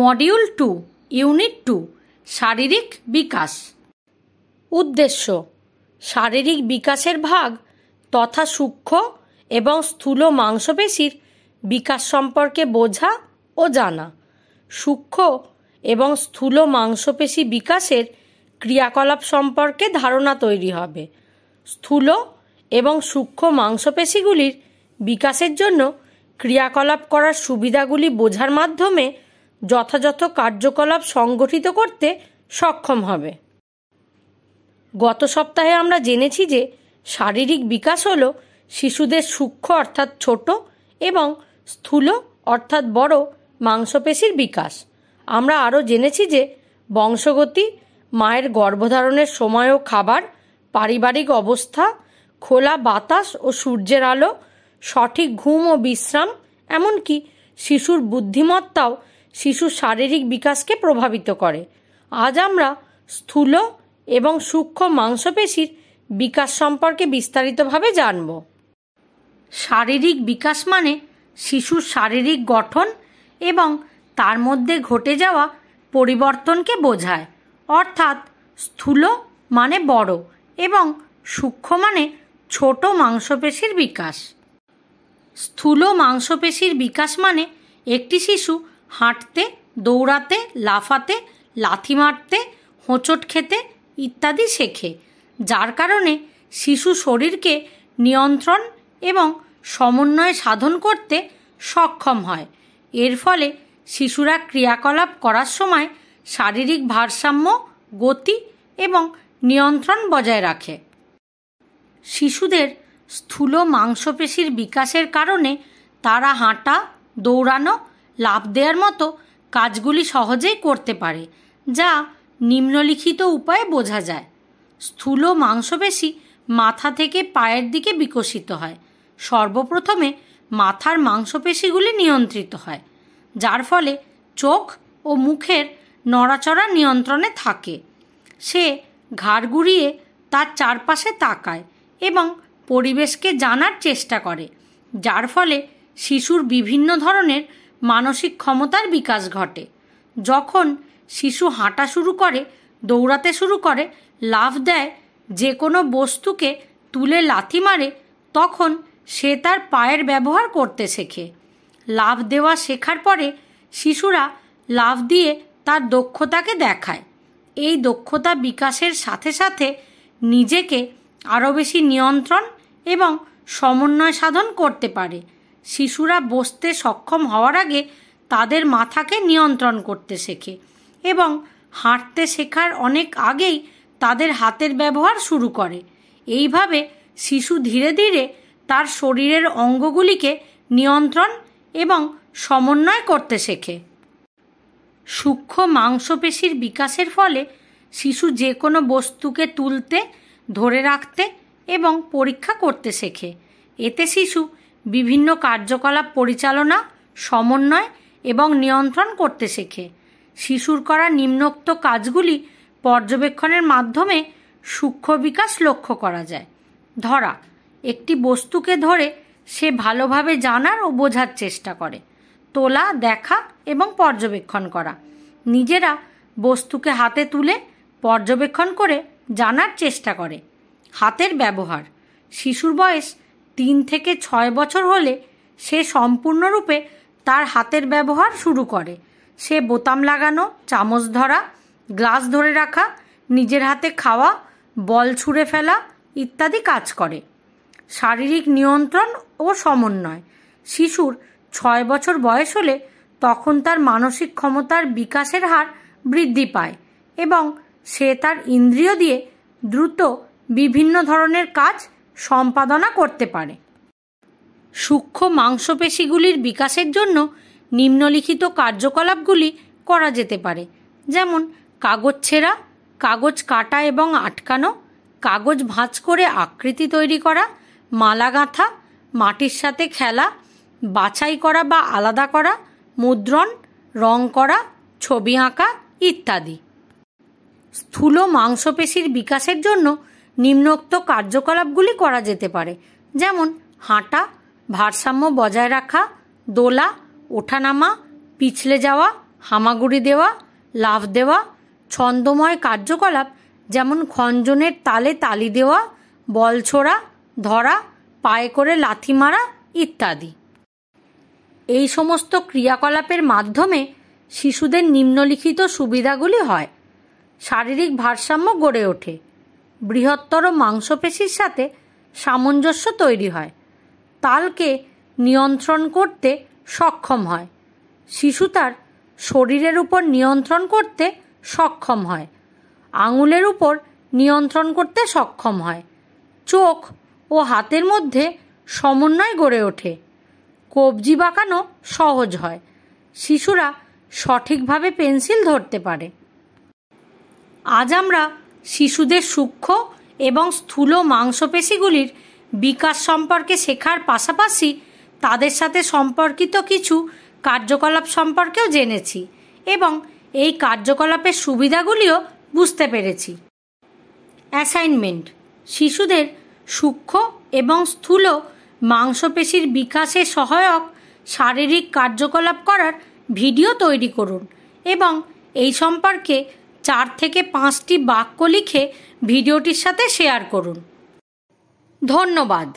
module two unit two শারীরিক বিকাশ উদ্দেশ্য শারীরিক বিকাশের ভাগ তথা সূক্ষ্ম এবং স্থূল মাংসপেশির বিকাশ সম্পর্কে বোঝা ও জানা সূক্ষ্ম এবং স্থূল মাংসপেশি বিকাশের ক্রিয়াকলাপ সম্পর্কে ধারণা তৈরি হবে স্থূল এবং সূক্ষ্ম মাংসপেশিগুলির বিকাশের জন্য ক্রিয়াকলাপ করার সুবিধাগুলি বোঝার মাধ্যমে যথাযথ কার্যকলাপ সংগঠিত করতে সক্ষম হবে গত সপ্তাহে আমরা জেনেছি যে শারীরিক বিকাশ হল শিশুদের সূক্ষ্ম অর্থাৎ ছোট এবং স্থূল অর্থাৎ বড় মাংসপেশির বিকাশ আমরা আরও জেনেছি যে বংশগতি মায়ের গর্ভধারণের সময় ও খাবার পারিবারিক অবস্থা খোলা বাতাস ও সূর্যের আলো সঠিক ঘুম ও বিশ্রাম এমনকি শিশুর বুদ্ধিমত্তাও শিশুর শারীরিক বিকাশকে প্রভাবিত করে আজ আমরা স্থূল এবং সূক্ষ্ম মাংসপেশির বিকাশ সম্পর্কে বিস্তারিতভাবে জানব শারীরিক বিকাশ মানে শিশুর শারীরিক গঠন এবং তার মধ্যে ঘটে যাওয়া পরিবর্তনকে বোঝায় অর্থাৎ স্থূল মানে বড় এবং সূক্ষ্ম মানে ছোট মাংসপেশির বিকাশ স্থূল মাংসপেশির বিকাশ মানে একটি শিশু হাঁটতে দৌড়াতে লাফাতে লাথি মারতে হোঁচট খেতে ইত্যাদি শেখে যার কারণে শিশু শরীরকে নিয়ন্ত্রণ এবং সমন্বয় সাধন করতে সক্ষম হয় এর ফলে শিশুরা ক্রিয়াকলাপ করার সময় শারীরিক ভারসাম্য গতি এবং নিয়ন্ত্রণ বজায় রাখে শিশুদের স্থূল মাংসপেশির বিকাশের কারণে তারা হাঁটা দৌড়ানো লাভ দেওয়ার মতো কাজগুলি সহজেই করতে পারে যা নিম্নলিখিত উপায়ে বোঝা যায় স্থূল মাংসপেশি মাথা থেকে পায়ের দিকে বিকশিত হয় সর্বপ্রথমে মাথার মাংসপেশিগুলি নিয়ন্ত্রিত হয় যার ফলে চোখ ও মুখের নড়াচড়া নিয়ন্ত্রণে থাকে সে ঘাড় গুড়িয়ে তার চারপাশে তাকায় এবং পরিবেশকে জানার চেষ্টা করে যার ফলে শিশুর বিভিন্ন ধরনের মানসিক ক্ষমতার বিকাশ ঘটে যখন শিশু হাঁটা শুরু করে দৌড়াতে শুরু করে লাভ দেয় যে কোনো বস্তুকে তুলে লাথি মারে তখন সে তার পায়ের ব্যবহার করতে শেখে লাভ দেওয়া শেখার পরে শিশুরা লাভ দিয়ে তার দক্ষতাকে দেখায় এই দক্ষতা বিকাশের সাথে সাথে নিজেকে আরও বেশি নিয়ন্ত্রণ এবং সমন্বয় সাধন করতে পারে শিশুরা বসতে সক্ষম হওয়ার আগে তাদের মাথাকে নিয়ন্ত্রণ করতে শেখে এবং হাঁটতে শেখার অনেক আগেই তাদের হাতের ব্যবহার শুরু করে এইভাবে শিশু ধীরে ধীরে তার শরীরের অঙ্গগুলিকে নিয়ন্ত্রণ এবং সমন্বয় করতে শেখে সূক্ষ্ম মাংসপেশির বিকাশের ফলে শিশু যে কোনো বস্তুকে তুলতে ধরে রাখতে এবং পরীক্ষা করতে শেখে এতে শিশু বিভিন্ন কার্যকলাপ পরিচালনা সমন্বয় এবং নিয়ন্ত্রণ করতে শেখে শিশুর করা নিম্নোক্ত কাজগুলি পর্যবেক্ষণের মাধ্যমে সূক্ষ্ম বিকাশ লক্ষ্য করা যায় ধরা একটি বস্তুকে ধরে সে ভালোভাবে জানার ও বোঝার চেষ্টা করে তোলা দেখা এবং পর্যবেক্ষণ করা নিজেরা বস্তুকে হাতে তুলে পর্যবেক্ষণ করে জানার চেষ্টা করে হাতের ব্যবহার শিশুর বয়স তিন থেকে ছয় বছর হলে সে সম্পূর্ণরূপে তার হাতের ব্যবহার শুরু করে সে বোতাম লাগানো চামচ ধরা গ্লাস ধরে রাখা নিজের হাতে খাওয়া বল ছুঁড়ে ফেলা ইত্যাদি কাজ করে শারীরিক নিয়ন্ত্রণ ও সমন্বয় শিশুর ছয় বছর বয়স হলে তখন তার মানসিক ক্ষমতার বিকাশের হার বৃদ্ধি পায় এবং সে তার ইন্দ্রিয় দিয়ে দ্রুত বিভিন্ন ধরনের কাজ সম্পাদনা করতে পারে সূক্ষ্ম মাংসপেশিগুলির বিকাশের জন্য নিম্নলিখিত কার্যকলাপগুলি করা যেতে পারে যেমন কাগজ ছেঁড়া কাগজ কাটা এবং আটকানো কাগজ ভাঁজ করে আকৃতি তৈরি করা মালা গাঁথা মাটির সাথে খেলা বাছাই করা বা আলাদা করা মুদ্রণ রং করা ছবি আঁকা ইত্যাদি স্থূল মাংসপেশির বিকাশের জন্য নিম্নোক্ত কার্যকলাপগুলি করা যেতে পারে যেমন হাঁটা ভারসাম্য বজায় রাখা দোলা ওঠানামা পিছলে যাওয়া হামাগুড়ি দেওয়া লাভ দেওয়া ছন্দময় কার্যকলাপ যেমন খঞ্জনের তালে তালি দেওয়া বল ছোড়া ধরা পায়ে করে লাথি মারা ইত্যাদি এই সমস্ত ক্রিয়াকলাপের মাধ্যমে শিশুদের নিম্নলিখিত সুবিধাগুলি হয় শারীরিক ভারসাম্য গড়ে ওঠে বৃহত্তর মাংসপেশির সাথে সামঞ্জস্য তৈরি হয় তালকে নিয়ন্ত্রণ করতে সক্ষম হয় শিশু তার শরীরের উপর নিয়ন্ত্রণ করতে সক্ষম হয় আঙুলের উপর নিয়ন্ত্রণ করতে সক্ষম হয় চোখ ও হাতের মধ্যে সমন্বয় গড়ে ওঠে কবজি বাঁকানো সহজ হয় শিশুরা সঠিকভাবে পেন্সিল ধরতে পারে আজ আমরা শিশুদের সূক্ষ্ম এবং স্থূল মাংসপেশিগুলির বিকাশ সম্পর্কে শেখার পাশাপাশি তাদের সাথে সম্পর্কিত কিছু কার্যকলাপ সম্পর্কেও জেনেছি এবং এই কার্যকলাপের সুবিধাগুলিও বুঝতে পেরেছি অ্যাসাইনমেন্ট শিশুদের সূক্ষ্ম এবং স্থূল মাংসপেশির বিকাশে সহায়ক শারীরিক কার্যকলাপ করার ভিডিও তৈরি করুন এবং এই সম্পর্কে চার থেকে পাঁচটি বাক্য লিখে ভিডিওটির সাথে শেয়ার করুন ধন্যবাদ